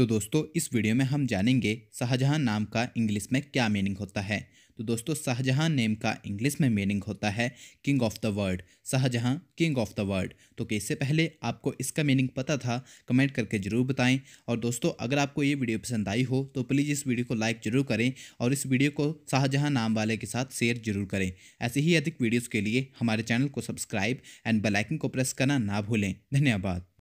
तो दोस्तों इस वीडियो में हम जानेंगे शाहजहाँ नाम का इंग्लिश में क्या मीनिंग होता है तो दोस्तों शाहजहाँ नेम का इंग्लिश में मीनिंग होता है king of the world Shahjahan king of the world तो कि इससे पहले आपको इसका मीनिंग पता था कमेंट करके ज़रूर बताएं और दोस्तों अगर आपको ये वीडियो पसंद आई हो तो प्लीज़ इस वीडियो को लाइक ज़रूर करें और इस वीडियो को शाहजहाँ नाम वाले के साथ शेयर जरूर करें ऐसे ही अधिक वीडियोज़ के लिए हमारे चैनल को सब्सक्राइब एंड बेलाइकन को प्रेस करना ना भूलें धन्यवाद